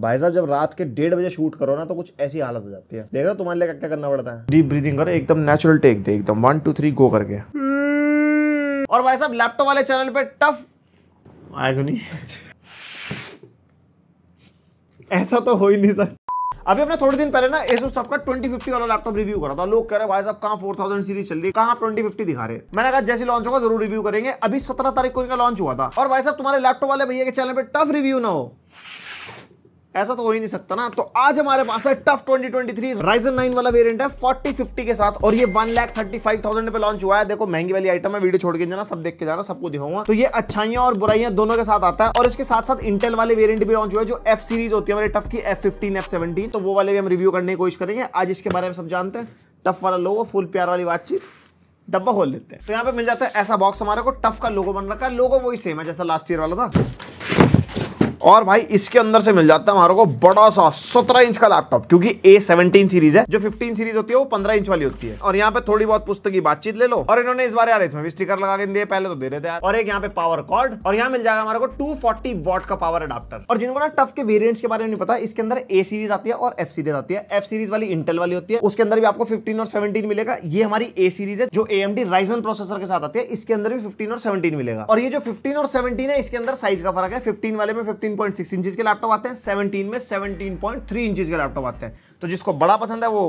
भाई साहब जब रात के डेढ़ बजे शूट करो ना तो कुछ ऐसी हालत हो जाती है देख रहे हो तुम्हारे लिए क्या करना पड़ता है डीप ब्रीदिंग करो एकदम नेचुरल टेक दे एकदम वन टू थ्री गो करके और भाई साहब लैपटॉप वाले चैनल पे टफ आएगा नहीं ऐसा तो हो ही नहीं सर अभी अपने थोड़े दिन पहले ना एसो सब का 2050 वाला लैपटॉप रिव्यू करा था लोग कह रहे भाई साहब कहाँ 4000 सीरीज चल रही है कहाँ 2050 दिखा रहे मैंने कहा जैसे लॉन्च होगा जरूर रिव्यू करेंगे अभी 17 तारीख को इनका लॉन्च हुआ था और भाई साहब तुम्हारे लैपटॉप वाले भैया के चैनल पर टफ रिव्यू ना हो ऐसा तो हो ही नहीं सकता ना तो आज हमारे पास है टफ 2023 राइजन 9 वाला वेरिएंट है 4050 के साथ और ये one lakh thirty five thousand पे लॉन्च हुआ है देखो महंगी वाली आइटम है वीडियो छोड़ के जाना सब देख के जाना सबको दिखाऊंगा तो ये अच्छाइयां और बुराइयां दोनों के साथ आता है और इसके साथ साथ इंटेल वाले वेरियंट भी लॉन्च हुआ है जो एफ सीरीज होती है हमारे टफ की एफ फिफ्टीन एफ तो वो वाले भी हम रिव्यू करने की कोशिश करेंगे आज इसके बारे में सब जानते हैं टफ वाला लोगो फुल प्यार वाली बातचीत डब्बा खोल लेते हैं तो यहाँ पे मिल जाता है ऐसा बॉक्स हमारे को टफ का लोगो बन रखा है लोगो वही सेम है जैसा लास्ट ईयर वाला था और भाई इसके अंदर से मिल जाता है हमारे को बड़ा सा सत्रह इंच का लैपटॉप क्योंकि ए सेवनटीन सीरीज है जो फिफ्टीन सीरीज होती है वो पंद्रह इंच वाली होती है और यहाँ पे थोड़ी बहुत पुस्तक की बातचीत ले लो और इन्होंने इस बार यार इसमें भी स्टिकर लगा के दिए पहले तो दे रहे थे और एक यहाँ पे पावर कॉर्ड और यहाँ मिल जाएगा हमारे को टू फोर्टी का पावर अडाप्टर और जिनको ना टफ के वेरियंट्स के बारे में नहीं पता इसके अंदर ए सीरीज आती है और एफ सीरीज आती है एफ सीरीज वाली इंटेल वाली होती है उसके अंदर भी आपको फिफ्टीन और सेवनटीन मिलेगा ये हमारी ए सीरीज है जो A M D Ryzen processor के साथ आती है इसके अंदर भी फिफ्टीन और सेवनटीन मिलेगा और ये जो फिफ्टीन और सेवनटीन है इसके अंदर साइज का फर्क है फिफ्टीन वाले में फिफ्टीन 16.6 इंचेस के लैपटॉप आते हैं 17 में 17.3 इंचेस के लैपटॉप आते हैं तो जिसको बड़ा पसंद है वो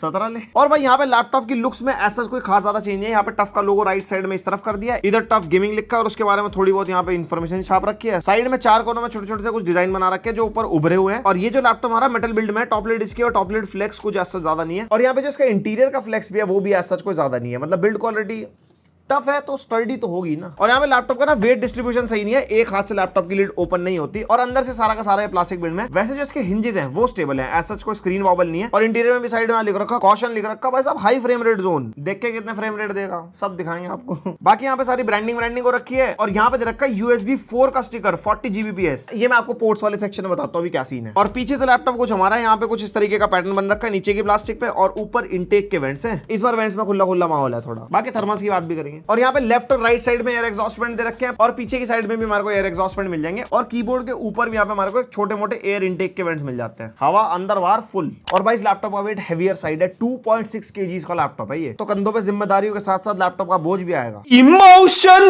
सतरा ले और भाई यहाँ पे लैपटॉप की लुक्स में ऐसा कोई खास ज्यादा चेंज नहीं है यहाँ पे टफ का लोगो राइट साइड में इस तरफ कर दिया इधर टफ गेमिंग लिखा और उसके बारे में थोड़ी बहुत यहाँ पे इन्फॉर्मेशन छाप रखी है साइड में चार कोनों में छोटे छोटे से कुछ डिजाइन बना रखे हैं जो ऊपर उभरे हुए हैं और ये जो लैपटॉप हमारा मेटल बिल्ड में टॉपलेट इसकी और टॉपलेट फ्लेक्स कुछ ऐसा ज्यादा नहीं है और यहाँ पे जो इसका इंटीरियर का फ्लेक्स भी है वो भी ऐसा कोई ज्यादा नहीं है मतलब बिल्ड क्वालिटी टफ है तो स्टडी तो होगी ना और यहाँ पे लैपटॉप का ना वेट डिस्ट्रीब्यूशन सही नहीं है एक हाथ से लैपटॉप की लीड ओपन नहीं होती और अंदर से सारा का सारा प्लास्टिक बिल्ड में वैसे जो इसके हिंजेस हैं वो स्टेबल है एज सच कोई स्क्रीन वॉबल नहीं है और इंटीरियर में भी साइड में लिख रखा कॉशन लिख रखा भाई साहब हाई फ्रेम रेट जोन देख के कितने फ्रेम रेट देगा सब दिखाएंगे आपको बाकी यहाँ पे सारी ब्रांडिंग ब्रांडिंग को रखी है और यहाँ पे दे रखा है यूएसबी फोर का स्टिकर फोर्टी जीबीपीएस ये मैं आपको पोर्ट्स वाले सेक्शन में बताता हूँ अभी क्या सीन है और पीछे से लैपटॉप कुछ हमारा यहाँ पे कुछ इस तरीके का पैटर्न बन रखा है नीचे की प्लास्टिक पे और ऊपर इनटेक के वेंट्स है इस बार वेंट्स में खुला खुला माहौल है थोड़ा बाकी थर्मस की बात भी करेंगे और यहाँ पे लेफ्ट और राइट साइड में एयर एग्जॉस्ट फैन दे रखे हैं और पीछे की साइड में भी हमारे को एयर एग्जॉस्ट फैन मिल जाएंगे और कीबोर्ड के ऊपर भी यहाँ पे हमारे को छोटे मोटे एयर इनटेक के वेंट्स मिल जाते हैं हवा अंदर वार फुल और भाई इस लैपटॉप का वेट हेवियर साइड है two point six K G का लैपटॉप है ये तो कंधों पे जिम्मेदारियों के साथ साथ लैपटॉप का बोझ भी आएगा इमोशन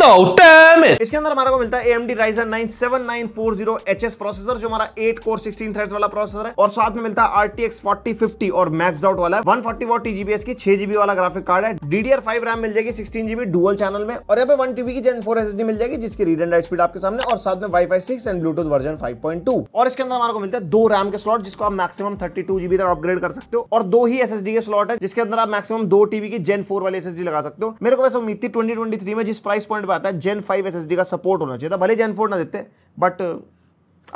इसके अंदर हमारे को मिलता है M D Ryzen nine seven nine four zero H S processor जो हमारा एट कोर सिक्सटीन थ्रेड्स वाला प्रोसेसर है और साथ में मिलता है R T X forty fifty और मैक्स आउट वाला है one forty four T GBs की छह जीबी वाला ग्राफिक कार्ड है डीडीआर फाइव रैम मिल जाएगी सिक्सटीन जीबी डुअल चैनल में और यहाँ पे वन टीबी की जेन फोर एस मिल जाएगी जिसकी रीड एंड राइट स्पीड आपके सामने और साथ में WiFi six and Bluetooth version five और इसके अंदर हमारे को मिलता है दो रैम के स्लॉट जिसको आप मैक्सिमम थर्टी जीबी तक अपग्रेड कर सकते हो और दो ही एस के स्लॉट है जिसके अंदर आप मैक्सिमम दो टीबी की जेन फोर वाली एस लगा सकते हो मेरे को वैसे उम्मीद थी ट्वेंटी में जिस प्राइस पॉइंट पर आता है जेन फाइव एस का सपोर्ट होना चाहिए था भले जेन फोर ना देते बट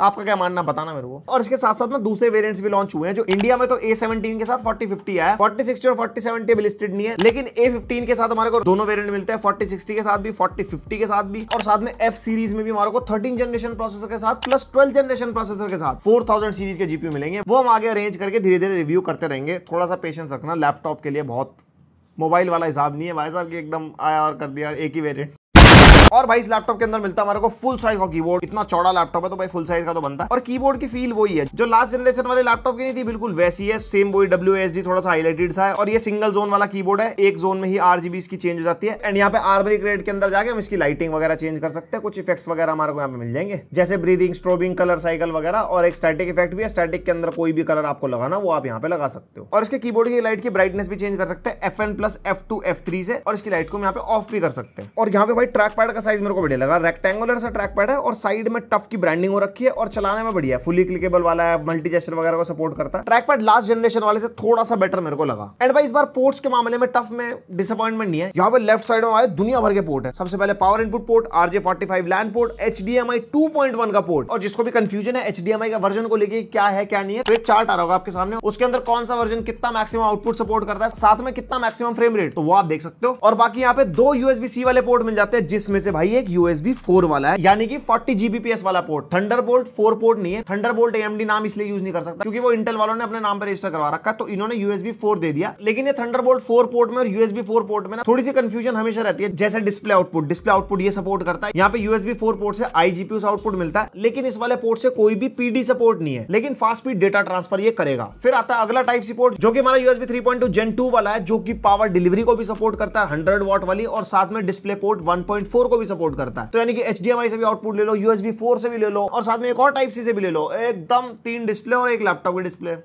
आपका क्या मानना बताना मेरे को और इसके साथ साथ में दूसरे वेरिएंट्स भी लॉन्च हुए हैं जो इंडिया में तो ए के साथ 4050 आया है सिक्स और 4070 अभी लिस्टेड नहीं है लेकिन फिफ्टीन के साथ हमारे को दोनों वेरियंट मिलते हैं सिक्सटी के साथ भी फिफ्टी के साथ भी और साथ में एफ सीरीज में भी हमारे को थर्टीन जनरेशन प्रोसेसर के साथ प्लस ट्वेल्थ जनरेशन प्रोसेसर के साथ थाउजेंड सीरीज के जीपी मिलेंगे वो हम आगे अरेंज करके धीरे धीरे रिव्यू करते रहेंगे थोड़ा सा पेशेंस रखना लैपटॉप के लिए बहुत मोबाइल वाला हिसाब नहीं है भाई साहब की एकदम आया और कर दिया एक ही वेरियंट और भाई इस लैपटॉप के अंदर मिलता हमारे को फुल साइज का कीबोर्ड इतना चौड़ा लैपटॉप है तो भाई फुल साइज का तो बनता है और कीबोर्ड की फील वही है जो लास्ट जनरेशन वाले लैपटॉप की नहीं थी बिल्कुल वैसी है सेम वही डब्ल्यू थोड़ा सा हाईलाइटेड सा है और ये सिंगल जोन वाला कीबोर्ड है एक जोन में ही आर इसकी चेंज हो जाती है एंड यहाँ पे आर्मरी ग्रेड के अंदर जाके हम इसकी लाइटिंग वगैरह चेंज कर सकते हैं कुछ इफेक्ट वगैरह हमारे को यहाँ पे मिल जाएंगे जैसे ब्रीदिंग स्ट्रोबिंग कलर साइकिल वगैरह और एक स्टैटिक इफेक्ट भी है स्टैटिक के अंदर कोई भी कलर आपको लगाना वो आप यहाँ पे लगा सकते हो और इसके कीबोर्ड की लाइट की ब्राइटनेस भी चेंज कर सकते हैं F N plus F two F three से और इसकी लाइट को हम यहाँ पे ऑफ भी कर सकते हैं और यहाँ पे भाई ट्रैक पैड का साइज मेरे को बढ़िया लगा रेक्टेंगुलर सा ट्रैक पैड है और साइड में टफ की ब्रांडिंग हो रखी है और चलाने में बढ़िया फुली क्लिकेबल वाला है मल्टी जेस्टर वगैरह को सपोर्ट करता है ट्रैक पैड लास्ट जनरेशन वाले से थोड़ा सा बेटर मेरे को लगा एंड भाई इस बार पोर्ट्स के मामले में टफ में डिसअपॉइंटमेंट नहीं है यहाँ पर लेफ्ट साइड में आए दुनिया भर के पोर्ट है सबसे पहले power input port RJ forty LAN port H D का पोर्ट और जिसको भी कंफ्यूजन है एच डी का वर्जन को लेकर क्या है क्या नहीं है तो एक चार्ट आ रहा होगा आपके सामने उसके अंदर कौन सा वर्जन कितना मैक्सिमम आउटपुट सपोर्ट करता है साथ में कितना मैक्सिमम फ्रेम रेट तो वो आप देख सकते हो और बाकी यहाँ पे दो यूएसबी सी वाले पोर्ट मिल जाते हैं जिसमें से भाई एक यूएसबी फोर वाला है यानी कि फोर्टी जीबीपीएस वाला port Thunderbolt four port नहीं है थंडर बोल्ट एएमडी नाम इसलिए यूज नहीं कर सकता क्योंकि वो इंटेल वालों ने अपने नाम पर रजिस्टर करवा रखा तो इन्होंने यूएसबी फोर दे दिया लेकिन ये थंडर बोल्ट फोर पोर्ट में और यूएसबी फोर पोर्ट में थोड़ी सी कंफ्यूजन हमेशा रहती है जैसे डिस्प्ले आउटपुट डिस्प्ले आउटपुट ये सपोर्ट करता है यहाँ पे यूएसबी फोर पोर्ट से आईजीपीयू आउटपुट मिलता है लेकिन इस वाले पोर्ट से कोई भी पीडी सपोर्ट नहीं है लेकिन फास्ट स्पीड डेटा ट्रांसफर ये करेगा फिर आता है अगला टाइप सपोर्ट जो कि हमारा यूएसबी 3.2 जेन टू वाला है जो कि पावर डिलीवरी को भी सपोर्ट करता है हंड्रेड वॉट वाली और साथ में डिस्प्ले पोर्ट 1.4 को भी सपोर्ट करता है तो यानी कि एच से भी आउटपुट ले लो यूएसबी फोर से भी ले लो और साथ में एक और टाइप सी से भी ले लो एकदम तीन डिस्प्ले और एक लैपटॉप की डिस्प्ले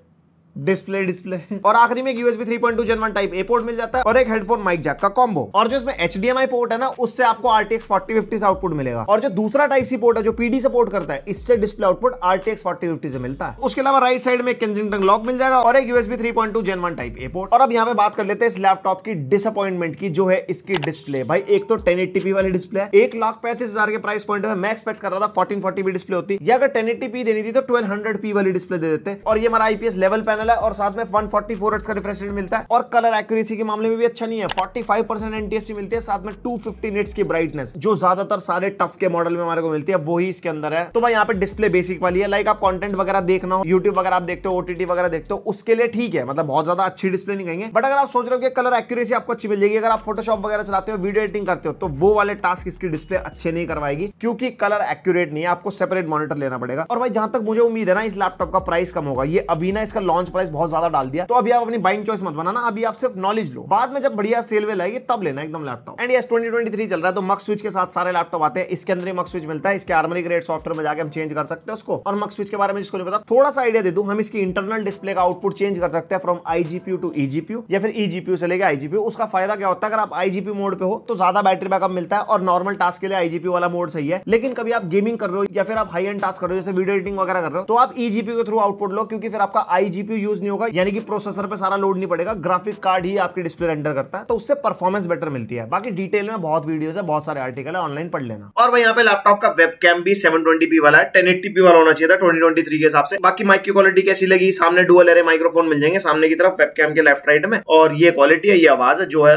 डिस्प्ले डिस्प्ले और आखिरी में USB two Gen type A port मिल जाता है और एक हेडफोन माइक जैक का कॉम्बो और जो इसमें डी पोर्ट है ना उससे आपको आरटीएक्स 4050 आउटपुट मिलेगा और जो दूसरा टाइप सी पोर्ट है जो पीडी सपोर्ट करता है इससे डिस्प्ले आउटपुट आरटीएक्स फिफ्टी से मिलता है उसके अलावा राइट साइड में केंजिंगटन लॉक मिल जाएगा और एक यूएसबी टू जन 1 टाइप ए पोर्ट और अब यहाँ पे बात कर लेते हैं इस लैपटॉप की डिसअपॉइंटमेंट की जो है इसकी डिस्प्ले भाई एक तो टेन वाली डिस्प्ले है एक लाख पैंतीस हजार के प्राइस पॉइंट में मैं एक्सपेक्ट कर रहा था फोर्टीन डिस्प्ले होती या अगर टेन देनी थी तो ट्वेल्व वाली डिस्प्ले दे देते और ये हमारा आईपीएस लेवल पैनल पैनल है और साथ में वन 144 हर्ट्ज का रिफ्रेश रेट मिलता है और कलर एक्यूरेसी के मामले में भी अच्छा नहीं है फोर्टी फाइव परसेंट एनटीएससी मिलती है साथ में टू फिफ्टी निट्स की ब्राइटनेस जो ज्यादातर सारे टफ के मॉडल में हमारे को मिलती है वही इसके अंदर है तो भाई यहाँ पे डिस्प्ले बेसिक वाली है लाइक आप कॉन्टेंट वगैरह देखना हो यूट्यूब वगैरह आप देखते हो ओटीटी वगैरह देखते हो उसके लिए ठीक है मतलब बहुत ज्यादा अच्छी डिस्प्ले नहीं कहेंगे बट अगर आप सोच रहे हो कि कलर एक्यूरेसी आपको अच्छी मिल जाएगी अगर आप फोटोशॉप वगैरह चलाते हो वीडियो एडिटिंग करते हो तो वो वाले टास्क इसकी डिस्प्ले अच्छे नहीं करवाएगी क्योंकि कलर एक्यूरेट नहीं है आपको सेपरेट मॉनिटर लेना पड़ेगा और भाई जहां तक मुझे उम्मीद है ना इस लैपटॉप का प्राइस कम होगा ये अभी ना इसका लॉन्च प्राइस बहुत ज्यादा डाल दिया तो अभी आप अपनी बाइंग चॉइस मत बनाना अभी आप सिर्फ नॉलेज लो बाद में जब बढ़िया सेल वेल आएगी तब लेना एकदम लैपटॉप एंड एस ट्वेंटी चल रहा है तो मक स्विच के साथ सारे लैपटॉप आते हैं इसके अंदर ही स्विच मिलता है इसके आर्मरी ग्रेड सॉफ्टवेयर में जाकर हम चेंज कर सकते हैं उसको और मक स्विच के बारे में जिसको नहीं पता थोड़ा सा आइडिया दे दू हम इसकी इंटरनल डिस्प्ले का आउटपुट चेंज कर सकते हैं फ्रॉम आईजीपी टू ईजीपीयू या फिर ईजीपीयू से लेकर आईजीपीयू उसका फायदा क्या होता है अगर आप आईजीपी मोड पे हो तो ज्यादा बैटरी बैकअप मिलता है और नॉर्मल टास्क के लिए आईजीपी वाला मोड सही है लेकिन कभी आप गेमिंग कर रहे हो या फिर आप हाई एंड टास्क कर रहे हो जैसे वीडियो एडिटिंग वगैरह कर रहे हो तो आप ईजीपी के थ्रू आउटपुट लो क्योंकि फिर आपका आईजीपी यूज नहीं होगा यानी कि प्रोसेसर पे सारा लोड नहीं पड़ेगा ग्राफिक कार्ड ही आपके डिस्प्ले रेंडर करता है तो उससे परफॉर्मेंस बेटर मिलती है बाकी डिटेल में बहुत वीडियोस है बहुत सारे आर्टिकल है ऑनलाइन पढ़ लेना और भाई यहाँ पे लैपटॉप का वेब भी सेवन वाला है टेन वाला होना चाहिए था ट्वेंटी के हिसाब से बाकी माइक की क्वालिटी कैसी लगी सामने डुअल एरे माइक्रोफोन मिल जाएंगे सामने की तरफ वेब के लेफ्ट राइट में और ये क्वालिटी है ये आवाज है जो है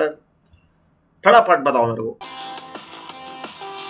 फटाफट बताओ मेरे को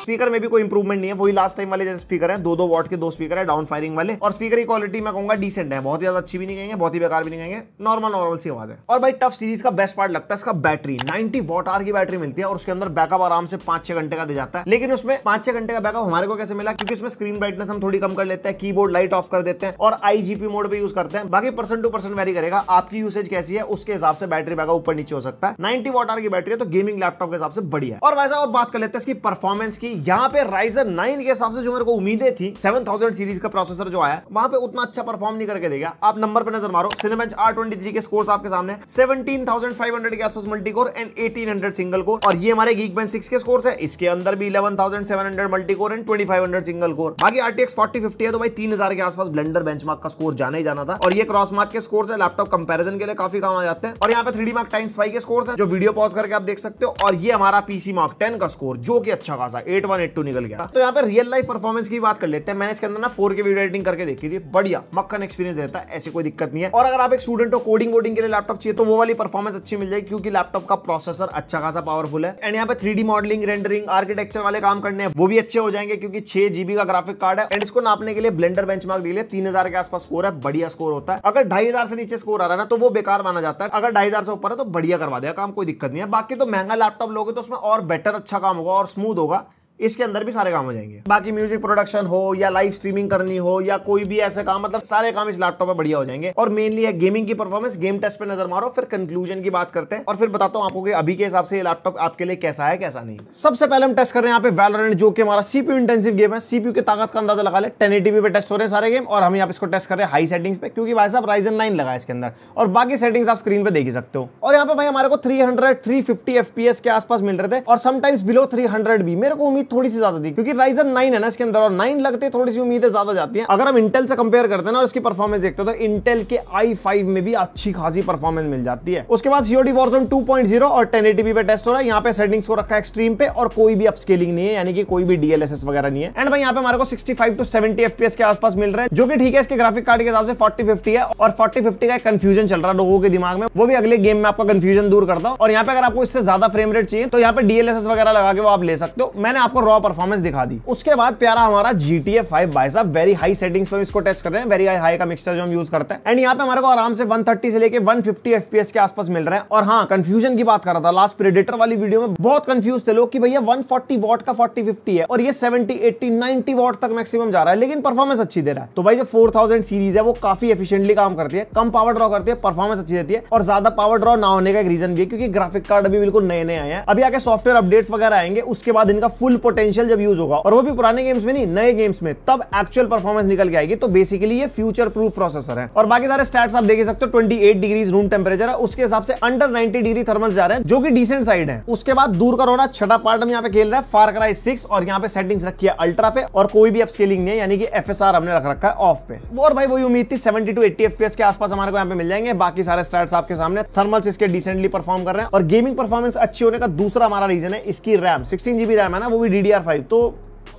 स्पीकर में भी कोई इंप्रूवमेंट नहीं है वही लास्ट टाइम वाले जैसे स्पीकर है दो दो वॉट के दो स्पीकर है डाउन फायरिंग वाले और स्पीकर की क्वालिटी मैं कहूंगा डिसेंट है बहुत ज्यादा अच्छी भी नहीं कहेंगे बहुत ही बेकार भी नहीं कहेंगे नॉर्मल नॉर्मल सी आवाज है और भाई टफ सीरीज का बेस्ट पार्ट लगता है इसका बैटरी नाइनटी वॉट आर की बैटरी मिलती है और उसके अंदर बैकअप आराम से पांच छह घंटे का दे जाता है लेकिन उसमें पांच छह घंटे का बैकअप हमारे को कैसे मिला क्योंकि उसमें स्क्रीन ब्राइटनेस हम थोड़ी कम कर लेते हैं कीबोर्ड लाइट ऑफ कर देते हैं और आईजीपी मोड पर यूज करते हैं बाकी परसेंट टू परसेंट वेरी करेगा आपकी यूसेज कैसी है उसके हिसाब से बैटरी बैकअप ऊपर नीचे हो सकता है नाइनटी वॉट आर की बैटरी है तो गेमिंग लैपटॉप के हिसाब से बढ़िया और वैसा आप बात कर लेते हैं इसकी परफॉर्मेंस की यहाँ पे राइजन नाइन के हिसाब से जो मेरे को उम्मीदें थी सेवन थाउजेंड सीरीज का प्रोसेसर जो आया वहां पे उतना अच्छा परफॉर्म नहीं करके देगा आप नंबर पे नजर मारो सिनेमेंच आर ट्वेंटी थ्री के स्कोर आपके सामने सेवेंटीन थाउजेंड फाइव हंड्रेड के आसपास multi core and eighteen hundred single core और ये हमारे गीक बैन सिक्स के स्कोर है इसके अंदर भी eleven thousand seven hundred multi core and twenty five hundred single core बाकी आरटीएक्स फोर्टी फिफ्टी है तो भाई तीन हजार के आसपास ब्लेंडर बेंचमार्क का स्कोर जाना ही जाना था और ये क्रॉस मार्क के स्कोर है लैपटॉप कंपेरिजन के लिए काफी काम आ जाते हैं और यहाँ पे थ्री मार्क टाइम्स फाइव के स्कोर है जो वीडियो पॉज करके आप देख सकते हो और ये हमारा पीसी मार्क टेन का स्कोर जो कि अच्छा खासा eight eight one eight two निकल गया तो यहाँ पर रियल लाइफ परफॉर्मेंस की बात कर लेते हैं मैंने इसके अंदर ना फोर के वीडियो एडिटिंग करके देखी थी बढ़िया मक्खन एक्सपीरियंस रहता है ऐसी कोई दिक्कत नहीं है और अगर आप एक स्टूडेंट हो कोडिंग वोडिंग के लिए लैपटॉप चाहिए तो वो वाली परफॉर्मेंस अच्छी मिल जाएगी क्योंकि लैपटॉप का प्रोसेसर अच्छा खासा पावरफुल है एंड यहाँ पर थ्री मॉडलिंग रेंडरिंग आर्किटेक्चर वाले काम करने हैं वो भी अच्छे हो जाएंगे क्योंकि छह जीबी का ग्राफिक कार्ड है एंड इसको नापने के लिए ब्लेंडर बेंच मार्क दिए तीन हजार के आसपास स्कोर है बढ़िया स्कोर होता है अगर ढाई से नीचे स्कोर आ रहा है तो वो बेकार माना जाता है अगर ढाई से ऊपर है तो बढ़िया करवा देगा काम कोई दिक्कत नहीं है बाकी तो महंगा लैपटॉप लोगे तो उसमें और बेटर अच्छा काम होगा और स्मूथ होगा इसके अंदर भी सारे काम हो जाएंगे बाकी म्यूजिक प्रोडक्शन हो या लाइव स्ट्रीमिंग करनी हो या कोई भी ऐसे काम मतलब सारे काम इस लैपटॉप में बढ़िया हो जाएंगे और मेनली है गेमिंग की परफॉर्मेंस गेम टेस्ट पे नजर मारो फिर कंक्लूजन की बात करते हैं और फिर बताता हूँ आपको कि अभी के हिसाब से लैपटॉप आपके लिए कैसा है कैसा नहीं सबसे पहले हम टेस्ट कर रहे हैं यहाँ पे वेलोरेंट जो कि हमारा सीपी इंटेंसिव गेम है सीपी की ताकत का अंदाजा लगा ले टेन पे टेस्ट हो रहे हैं सारे गेम और हम यहाँ इसको टेस्ट कर रहे हैं हाई सेटिंग्स पे क्योंकि भाई साहब राइजन नाइन लगा इसके अंदर और बाकी सेटिंग्स आप स्क्रीन पे देख सकते हो और यहाँ पे भाई हमारे को थ्री हंड्रेड के आसपास मिल रहे थे और समटाइम्स बिलो थ्री हंड्रेड भी मेरे को उम्मीद थोड़ी सी ज्यादा थी क्योंकि राइजन नाइन है ना इसके अंदर और नाइन लगते थोड़ी सी उम्मीदें ज्यादा जाती है अगर हम इंटेल से कंपेयर करते हैं और इसकी परफॉर्मेंस देखते तो इंटेल के आई में भी अच्छी खासी परफॉर्मेंस मिल जाती है उसके बाद सीओडी वॉर्जन टू और टेन पे टेस्ट हो रहा है यहाँ पे सेटिंग्स को रखा एक्सट्रीम पे और कोई भी अपस्केलिंग नहीं है यानी कि कोई भी डीएलएसएस वगैरह नहीं है एंड भाई यहाँ पे हमारे को 65 टू 70 एफपीएस के आसपास मिल रहा है जो कि ठीक है इसके ग्राफिक कार्ड के हिसाब से 40 50 है और 40 50 का कंफ्यूजन चल रहा है लोगों के दिमाग में वो भी अगले गेम में आपका कंफ्यूजन दूर करता हूँ और यहाँ पे अगर आपको इससे ज्यादा फ्रेम रेट चाहिए तो यहाँ पे डीएलएसएस वगैरह लगा के वो आप ले सकते हो मैंने आप आपको रॉ परफॉर्मेंस दिखा दी उसके बाद प्यारा हमारा जी टी ए फाइव बाइस वेरी हाई सेटिंग्स पर इसको टेस्ट करते हैं वेरी हाई हाई का मिक्सचर जो हम यूज करते हैं एंड यहाँ पे हमारे को आराम से 130 से लेके 150 फिफ्टी के आसपास मिल रहे हैं और हाँ कंफ्यूजन की बात कर रहा था लास्ट प्रेडिटर वाली वीडियो में बहुत कंफ्यूज थे लोग कि भैया वन फोर्टी वॉट का फोर्टी फिफ्टी है और ये सेवेंटी एट्टी नाइनटी वॉट तक मैक्सिमम जा रहा है लेकिन परफॉर्मेंस अच्छी दे रहा है तो भाई जो फोर सीरीज है वो काफी एफिशियंटली काम करती है कम पावर ड्रॉ करती है परफॉर्मेंस अच्छी देती है और ज्यादा पावर ड्रॉ ना होने का एक रीजन भी है क्योंकि ग्राफिक कार्ड अभी बिल्कुल नए नए आए हैं अभी आके सॉफ्टवेयर अपडेट्स वगैरह आएंगे उसके बाद इनका फुल पोटेंशियल जब यूज होगा और वो भी पुराने गेम्स में नहीं नए गेम्स में तब एक्चुअल परफॉर्मेंस निकल के आएगी तो बेसिकली ये फ्यूचर प्रूफ प्रोसेसर है और बाकी सारे स्टार्ट आप देख सकते हो ट्वेंटी डिग्री रूम टेम्परेचर है उसके हिसाब से अंडर नाइनटी डिग्री थर्मल जा रहे हैं जो कि डिसेंट साइड है उसके बाद दूर का रोना छठा पार्ट हम यहाँ पे खेल रहे हैं फार कराई सिक्स और यहाँ पे सेटिंग्स रखी है अल्ट्रा पे और कोई भी अपस्केलिंग नहीं है यानी कि एफ हमने रख रखा है ऑफ पे और भाई वही उम्मीद थी सेवेंटी टू एट्टी एफ के आसपास हमारे को यहाँ पे मिल जाएंगे बाकी सारे स्टार्ट आपके सामने थर्मल्स इसके डिसेंटली परफॉर्म कर रहे हैं और गेमिंग परफॉर्मेंस अच्छी होने का दूसरा हमारा रीजन है इसकी रैम सिक्सटीन जीबी रैम है ना वो भी डी आर फाइव तो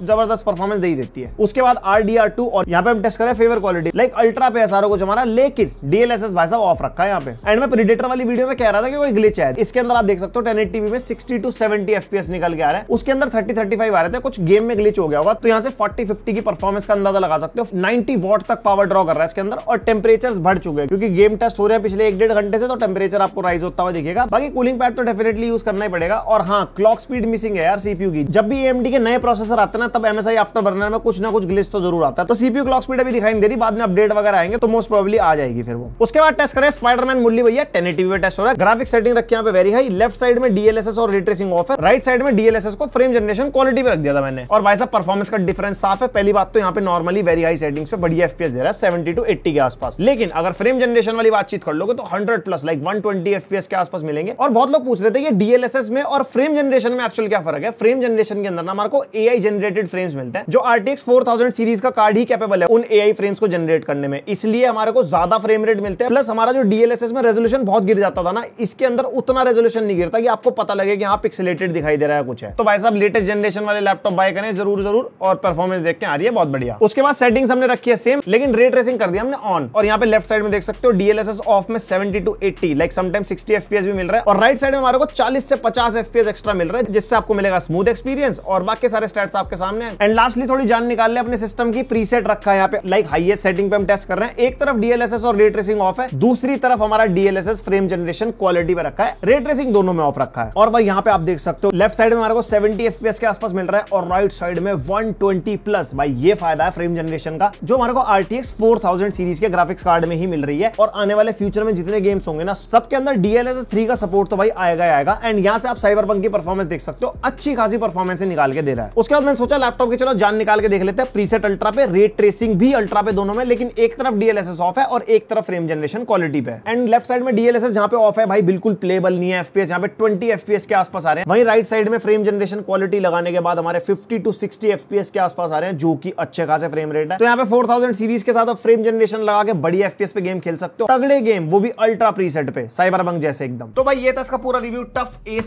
जबरदस्त परफॉर्मेंस दे ही देती है उसके बाद आर और यहाँ पे हम टेस्ट करें फेवर क्वालिटी लाइक अल्ट्रा पे एसआर को जमाना लेकिन डीएलएसएस भाई साहब ऑफ रखा है यहाँ पे एंड मैं प्रीडेटर वाली वीडियो में कह रहा था कि कोई ग्लिच है इसके अंदर आप देख सकते हो टेन एट में सिक्सटी टू सेवेंटी एफपीएस निकल के आ रहा है उसके अंदर थर्टी थर्टी फाइव आ रहे थे कुछ गेम में ग्लिच हो गया होगा तो यहाँ से फोर्टी फिफ्टी की परफॉर्मेंस का अंदाजा लगा सकते हो नाइनटी वॉट तक पावर ड्रॉ कर रहा है इसके अंदर और टेम्परेचर बढ़ चुके हैं क्योंकि गेम टेस्ट हो रहे हैं पिछले एक डेढ़ घंटे से तो टेम्परेचर आपको राइज होता हुआ दिखेगा बाकी कूलिंग पैड तो डेफिनेटली यूज करना ही पड़ेगा और हाँ क्लॉक स्पीड मिसिंग है यार सीपीयू की जब भी एमडी के नए प्रोसेसर आते हैं ना तब M S I Afterburner में कुछ ना कुछ ग्लिस तो जरूर आता है तो सीपीयू क्लॉक स्पीड अभी दिखाई दे रही बाद में अपडेट वगैरह आएंगे तो मोस्ट प्रॉब्ली आ जाएगी फिर वो उसके बाद टेस्ट करें स्पाइडरमैन मुल्ली भैया टेन एटी पे टेस्ट हो रहा है ग्राफिक सेटिंग रखी यहाँ पे वेरी हाई लेफ्ट साइड में डीएलएसएस और रिट्रेसिंग ऑफ है राइट साइड में डीएलएसएस को फ्रेम जनरेशन क्वालिटी पर रख दिया था मैंने और वैसा परफॉर्मेंस का डिफरेंस साफ है पहली बात तो यहाँ पे नॉर्मली वेरी हाई सेटिंग्स पे बढ़िया एफपीएस दे रहा है सेवेंटी टू एट्टी के आसपास लेकिन अगर फ्रेम जनरेशन वाली बातचीत कर लोगे तो hundred plus like one twenty FPS के आसपास मिलेंगे और बहुत लोग पूछ रहे थे कि डीएलएसएस में और फ्रेम जनरेशन में एक्चुअल क्या फर्क है फ्रेम जनरेशन के अंदर ना हमारे को एआई जनरेट लिमिटेड फ्रेम्स मिलते हैं जो आरटीएक्स 4000 सीरीज का कार्ड ही कैपेबल है उन एआई फ्रेम्स को जनरेट करने में इसलिए हमारे को ज्यादा फ्रेम रेट मिलते हैं प्लस हमारा जो डीएलएसएस में रेजोल्यूशन बहुत गिर जाता था ना इसके अंदर उतना रेजोल्यूशन नहीं गिरता कि आपको पता लगे कि हाँ पिक्सलेटेड दिखाई दे रहा है कुछ है तो भाई साहब लेटेस्ट जनरेशन वाले लैपटॉप बाय करें जरूर जरूर और परफॉर्मेंस देख के आ रही है बहुत बढ़िया उसके बाद सेटिंग्स हमने रखी है सेम लेकिन रेट रेसिंग कर दिया हमने ऑन और यहाँ पे लेफ्ट साइड में देख सकते हो डीएलएसएस ऑफ में seventy to eighty like sometime 60 FPS भी मिल रहा है और राइट साइड में हमारे को चालीस से 50 एफपीएस एक्स्ट्रा मिल रहा है जिससे आपको मिलेगा स्मूथ एक्सपीरियंस और बाकी सारे स्टैट्स आपके साथ सामने एंड लास्टली थोड़ी जान निकाल ले अपने सिस्टम की प्रीसेट रखा है यहाँ पे लाइक हाईएस्ट सेटिंग पे हम टेस्ट कर रहे हैं एक तरफ डीएलएसएस और रेट्रेसिंग ऑफ है दूसरी तरफ हमारा डीएलएसएस फ्रेम जनरेशन क्वालिटी पे रखा है रेट्रेसिंग दोनों में ऑफ रखा है और भाई यहाँ पे आप देख सकते हो लेफ्ट साइड में हमारे को 70 एफपीएस के आसपास मिल रहा है और राइट साइड में वन प्लस भाई ये फायदा है फ्रेम जनरेशन का जो हमारे को आरटीएक्स 4000 सीरीज के ग्राफिक्स कार्ड में ही मिल रही है और आने वाले फ्यूचर में जितने गेम्स होंगे ना सबके अंदर डीएलएसएस थ्री का सपोर्ट तो भाई आएगा आएगा एंड यहाँ से आप साइबर की परफॉर्मेंस देख सकते हो अच्छी खासी परफॉर्मेंस निकाल के दे रहा है उसके बाद मैंने सोचा का लैपटॉप के चलो जान निकाल के देख लेते हैं प्रीसेट अल्ट्रा पे रेट ट्रेसिंग भी अल्ट्रा पे दोनों में लेकिन एक तरफ डीएलएसएस ऑफ है और एक तरफ फ्रेम जनरेशन क्वालिटी पे एंड लेफ्ट साइड में डीएलएसएस जहां पे ऑफ है भाई बिल्कुल प्लेबल नहीं है एफपीएस यहाँ पे ट्वेंटी एफपीएस के आसपास आ रहे हैं वहीं राइट साइड में फ्रेम जनरेशन क्वालिटी लगाने के बाद हमारे फिफ्टी टू सिक्सटी एफपीएस के आसपास आ रहे हैं जो की अच्छे खासे फ्रेम रेट है तो यहाँ पे फोर सीरीज के साथ फ्रेम जनरेशन लगा के बड़ी एफपीएस पे गेम खेल सकते हो तगड़े गेम वो भी अल्ट्रा प्रीसेट पे साइबर बंग जैसे एकदम तो भाई ये था इसका पूरा रिव्यू टफ ए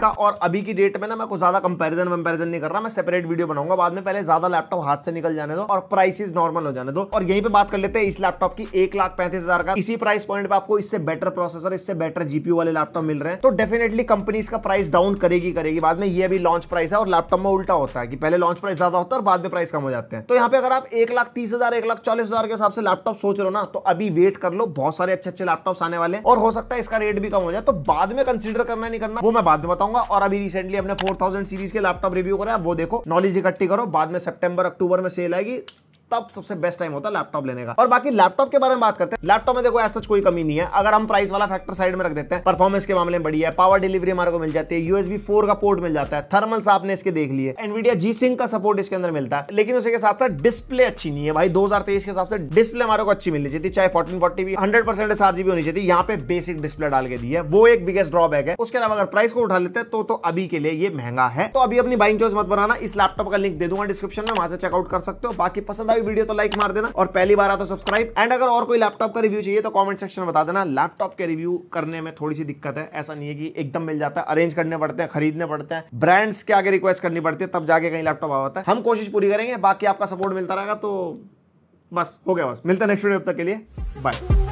का और अभी की डेट में ना मैं कुछ ज्यादा कंपेरिजन वंपेरिजन नहीं कर रहा मैं सेपरेट वीडियो बनाऊंगा बाद में पहले ज्यादा लैपटॉप हाथ से निकल जाने दो और प्राइस नॉर्मल हो जाने दो और यहीं पे बात कर लेते हैं इस लैपटॉप की एक लाख पैंतीस हजार का इसी प्राइस पॉइंट पे आपको इससे बेटर प्रोसेसर इससे बेटर जीपीयू वाले लैपटॉप मिल रहे हैं तो डेफिनेटली कंपनी इसका प्राइस डाउन करेगी करेगी बाद में ये भी लॉन्च प्राइस है और लैपटॉप में उल्टा होता है कि पहले लॉन्च प्राइस ज्यादा होता है और बाद में प्राइस कम हो जाते हैं तो यहाँ पे अगर आप एक लाख तीस हजार एक लाख चालीस हजार के हिसाब से लैपटॉप सोच रहे हो ना तो अभी वेट कर लो बहुत सारे अच्छे अच्छे लैपटॉप आने वाले और हो सकता है इसका रेट भी कम हो जाए तो बाद में कंसिडर करना नहीं करना वो मैं बाद में बताऊंगा और अभी रिसेंटली अपने फोर सीरीज के लैपटॉप रिव्यू कराया वो देखो नॉलेज थोड़ी सी इकट्ठी करो बाद में सितंबर अक्टूबर में सेल आएगी तब सबसे बेस्ट टाइम होता है लैपटॉप लेने का और बाकी लैपटॉप के बारे में बात करते हैं लैपटॉप में देखो ऐसा कोई कमी नहीं है अगर हम प्राइस वाला फैक्टर साइड में रख देते हैं परफॉर्मेंस के मामले में बड़ी है पावर डिलीवरी हमारे को मिल जाती है यूएसबी फोर का पोर्ट मिल जाता है थर्मल्स आपने इसके देख लिए एनवीडिया जी सिंह का सपोर्ट इसके अंदर मिलता है लेकिन उसके साथ साथ डिस्प्ले अच्छी नहीं है भाई दो के हिसाब से डिस्प्ले हमारे को अच्छी मिलनी चाहिए चाहे फोर्टीन फोर्टी भी हंड्रेड परसेंट होनी चाहिए यहाँ पे बेसिक डिस्प्ले डाल के दी है वो एक बिगेस्ट ड्रॉबैक है उसके अलावा अगर प्राइस को उठा लेते हैं तो, तो अभी के लिए ये महंगा है तो अभी अपनी बाइंग चॉइस मत बनाना इस लैपटॉप का लिंक दे दूंगा डिस्क्रिप्शन में वहां से चेकआउट कर सकते हो बाकी पसंद आई लगा वीडियो तो लाइक मार देना और पहली बार आ तो सब्सक्राइब एंड अगर और कोई लैपटॉप का रिव्यू चाहिए तो कॉमेंट सेक्शन में बता देना लैपटॉप के रिव्यू करने में थोड़ी सी दिक्कत है ऐसा नहीं है कि एकदम मिल जाता है अरेंज करने पड़ते हैं खरीदने पड़ते हैं ब्रांड्स के आगे रिक्वेस्ट करनी पड़ती है तब जाके कहीं लैपटॉप आता है हम कोशिश पूरी करेंगे बाकी आपका सपोर्ट मिलता रहेगा तो बस हो गया बस मिलता है नेक्स्ट वीडियो तक के लिए बाय